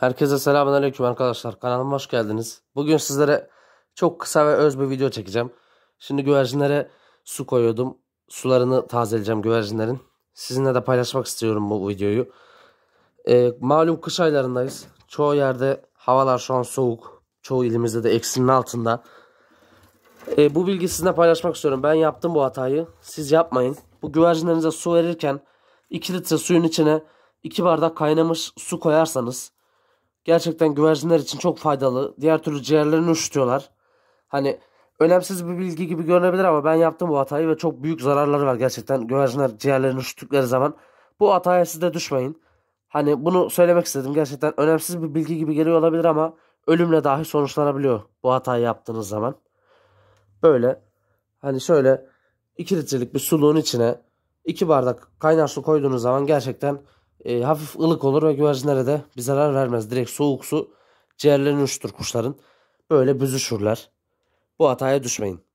Herkese selamünaleyküm arkadaşlar. Kanalıma hoş geldiniz. Bugün sizlere çok kısa ve öz bir video çekeceğim. Şimdi güvercinlere su koyuyordum. Sularını tazeleyeceğim güvercinlerin. Sizinle de paylaşmak istiyorum bu videoyu. Ee, malum kış aylarındayız. Çoğu yerde havalar şu an soğuk. Çoğu ilimizde de eksinin altında. Ee, bu bilgi sizinle paylaşmak istiyorum. Ben yaptım bu hatayı. Siz yapmayın. Bu güvercinlerinize su verirken 2 litre suyun içine 2 bardak kaynamış su koyarsanız gerçekten güvercinler için çok faydalı. Diğer türlü ciğerlerini üşütüyorlar. Hani önemsiz bir bilgi gibi görünebilir ama ben yaptım bu hatayı ve çok büyük zararları var gerçekten. Güvercinler ciğerlerini üşüttükleri zaman bu hataya siz de düşmeyin. Hani bunu söylemek istedim. Gerçekten önemsiz bir bilgi gibi geliyor olabilir ama ölümle dahi sonuçlanabiliyor bu hatayı yaptığınız zaman. Böyle hani şöyle 2 litrelik bir suluğun içine 2 bardak kaynar su koyduğunuz zaman gerçekten e, hafif ılık olur ve güvercinlere de bir zarar vermez. Direkt soğuk su ciğerlerini üşütür kuşların. Böyle büzüşürler. Bu hataya düşmeyin.